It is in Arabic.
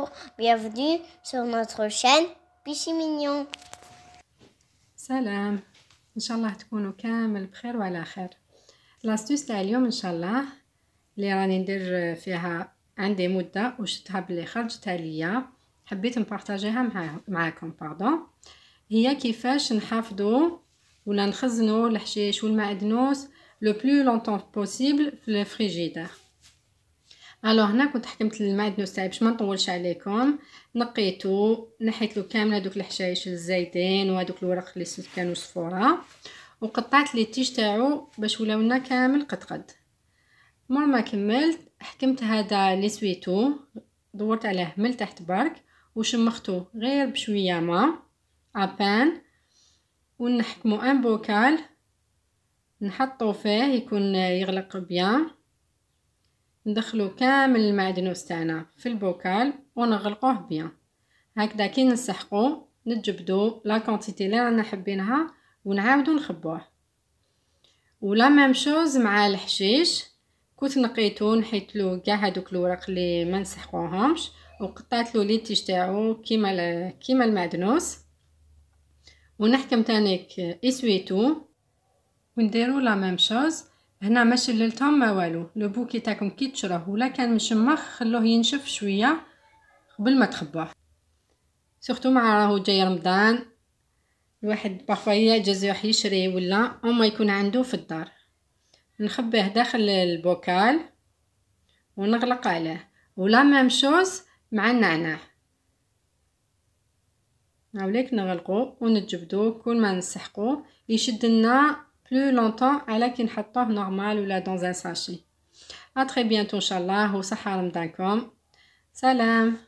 Bonjour, bienvenue sur notre chaîne Bichi Mignon. سلام ان شاء الله تكونوا كامل بخير وعلى خير لاستوس تاع اليوم ان شاء الله اللي راني ندير فيها عندي مده وشتها بلي خرجت ليا حبيت نبارطاجيها مع معاكم باردون هي كيفاش نحافظوا ولا نخزنوا الحشيش والمعدنوس لو بلو لونطون بوسيبل في الفريجيدير الو هنا كنت حكمت المعدنوس تاعي باش ما نطولش عليكم نقيته نحيت له كامله دوك الحشايش الزايدين وهذوك الورق اللي كانوا صفوره وقطعت لي التيج تاعو باش ولاو لنا كامل قد مور ما كملت حكمت هذا لي سويتو دورت عليه من تحت برك وشمختو غير بشويه ما ابان ونحكمو ان بوكال نحطو فيه يكون يغلق بيان ندخلو كامل المعدنوس تاعنا في البوكال ونغلقوه بيان هكذا كي نسحقو نجبدو لا كونتيتي اللي رانا حابينها ونعاودو نخبوه ولا ميم شوز مع الحشيش كنت نقيتو نحيتلو كاع هادوك الوراق اللي ما نسحقوهمش وقطعتلو لي تيج تاعو كيما كيما المعدنوس ونحكم تانيك اسويتو ونديرو لا ميم شوز هنا ماشي شللتهم ما والو البوكي تاعكم كي تشره ولا كان مشمخ خلوه ينشف شويه قبل ما تخبوه سورتو مع راهو جاي رمضان الواحد بارفوا يعجز يروح يشري ولا اما يكون عنده في الدار نخبيه داخل البوكال ونغلق عليه ولا ميم شوز مع النعناع هاوليك نغلقو ونجبدو كل ما نسحقو يشد لنا plus longtemps على كي pas normal ou dans un sachet à très bientôt inchallah Saharam Salam. Salam!